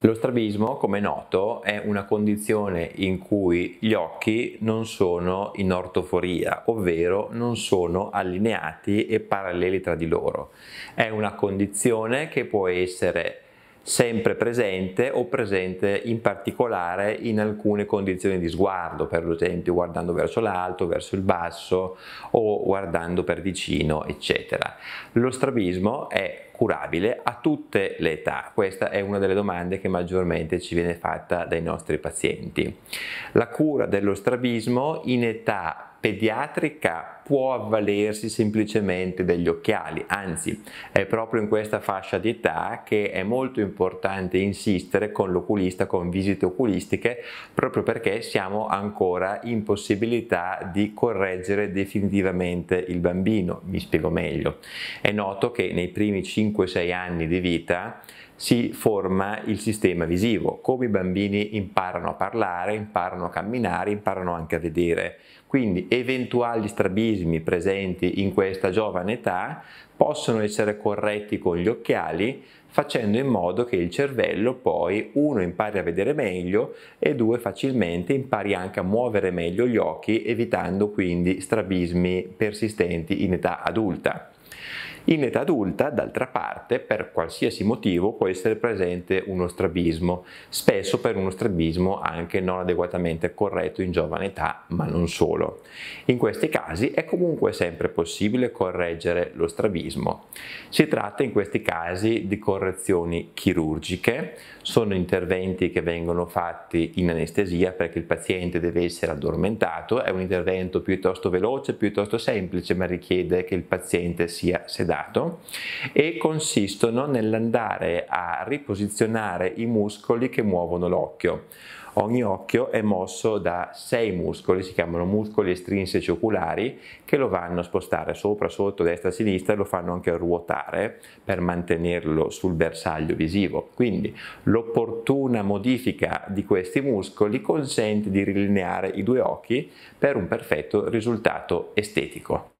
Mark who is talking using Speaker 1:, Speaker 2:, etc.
Speaker 1: Lo strabismo, come è noto, è una condizione in cui gli occhi non sono in ortoforia, ovvero non sono allineati e paralleli tra di loro. È una condizione che può essere sempre presente o presente in particolare in alcune condizioni di sguardo, per esempio guardando verso l'alto, verso il basso o guardando per vicino, eccetera. Lo strabismo è curabile a tutte le età? Questa è una delle domande che maggiormente ci viene fatta dai nostri pazienti. La cura dello strabismo in età pediatrica può avvalersi semplicemente degli occhiali, anzi è proprio in questa fascia di età che è molto importante insistere con l'oculista, con visite oculistiche, proprio perché siamo ancora in possibilità di correggere definitivamente il bambino, mi spiego meglio. È noto che nei primi 5-6 anni di vita si forma il sistema visivo, come i bambini imparano a parlare, imparano a camminare, imparano anche a vedere. Quindi eventuali strabismi meccanismi presenti in questa giovane età possono essere corretti con gli occhiali facendo in modo che il cervello poi uno impari a vedere meglio e due facilmente impari anche a muovere meglio gli occhi evitando quindi strabismi persistenti in età adulta. In età adulta, d'altra parte, per qualsiasi motivo può essere presente uno strabismo, spesso per uno strabismo anche non adeguatamente corretto in giovane età, ma non solo. In questi casi è comunque sempre possibile correggere lo strabismo. Si tratta in questi casi di correzioni chirurgiche, sono interventi che vengono fatti in anestesia perché il paziente deve essere addormentato, è un intervento piuttosto veloce, piuttosto semplice, ma richiede che il paziente sia sedato andato e consistono nell'andare a riposizionare i muscoli che muovono l'occhio. Ogni occhio è mosso da sei muscoli, si chiamano muscoli estrinseci oculari, che lo vanno a spostare sopra, sotto, destra, sinistra e lo fanno anche ruotare per mantenerlo sul bersaglio visivo. Quindi l'opportuna modifica di questi muscoli consente di rilineare i due occhi per un perfetto risultato estetico.